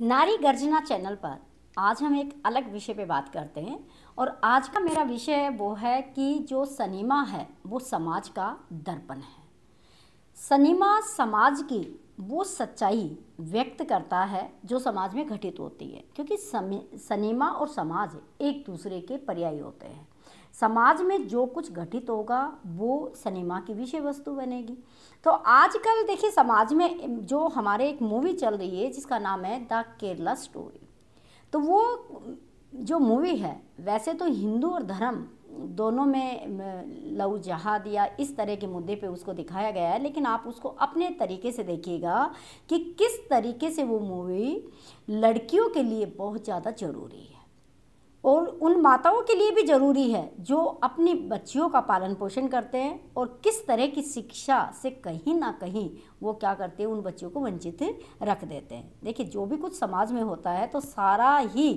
नारी गर्जना चैनल पर आज हम एक अलग विषय पे बात करते हैं और आज का मेरा विषय है वो है कि जो सनीमा है वो समाज का दर्पण है सनीमा समाज की वो सच्चाई व्यक्त करता है जो समाज में घटित होती है क्योंकि सनीमा और समाज एक दूसरे के पर्यायी होते हैं समाज में जो कुछ घटित होगा वो सिनेमा की विषय वस्तु बनेगी तो आजकल देखिए समाज में जो हमारे एक मूवी चल रही है जिसका नाम है द केरला स्टोरी तो वो जो मूवी है वैसे तो हिंदू और धर्म दोनों में लव जहाद या इस तरह के मुद्दे पे उसको दिखाया गया है लेकिन आप उसको अपने तरीके से देखिएगा कि किस तरीके से वो मूवी लड़कियों के लिए बहुत ज़्यादा ज़रूरी है और उन माताओं के लिए भी ज़रूरी है जो अपनी बच्चियों का पालन पोषण करते हैं और किस तरह की शिक्षा से कहीं ना कहीं वो क्या करते हैं उन बच्चों को वंचित रख देते हैं देखिए जो भी कुछ समाज में होता है तो सारा ही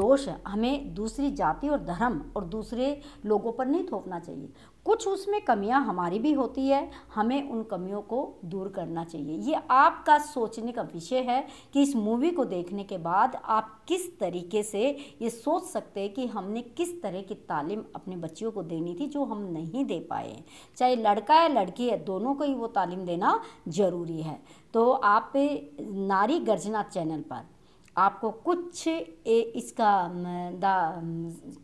दोष हमें दूसरी जाति और धर्म और दूसरे लोगों पर नहीं थोपना चाहिए कुछ उसमें कमियां हमारी भी होती है हमें उन कमियों को दूर करना चाहिए ये आपका सोचने का विषय है कि इस मूवी को देखने के बाद आप किस तरीके से ये सोच सकते कि हमने किस तरह की तालीम अपने बच्चियों को देनी थी जो हम नहीं दे पाए चाहे लड़का है लड़की है दोनों को ही वो तालीम देना ज़रूरी है तो आप नारी गर्जना चैनल पर आपको कुछ ए, इसका द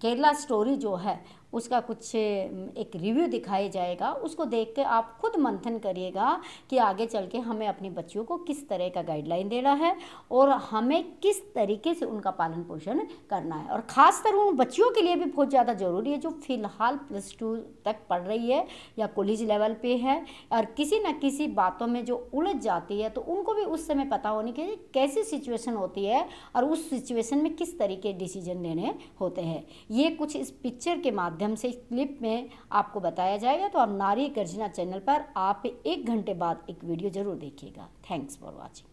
केरला स्टोरी जो है उसका कुछ एक रिव्यू दिखाया जाएगा उसको देख के आप खुद मंथन करिएगा कि आगे चल के हमें अपने बच्चियों को किस तरह का गाइडलाइन देना है और हमें किस तरीके से उनका पालन पोषण करना है और ख़ासकर उन बच्चियों के लिए भी बहुत ज़्यादा ज़रूरी है जो फिलहाल प्लस टू तक पढ़ रही है या कॉलेज लेवल पे है और किसी न किसी बातों में जो उलझ जाती है तो उनको भी उस समय पता होने के लिए कैसी सिचुएशन होती है और उस सिचुएशन में किस तरीके डिसीजन लेने होते हैं ये कुछ इस पिक्चर के माध्यम माध्यम से क्लिप में आपको बताया जाएगा तो आप नारी गर्जना चैनल पर आप एक घंटे बाद एक वीडियो ज़रूर देखिएगा थैंक्स फॉर वॉचिंग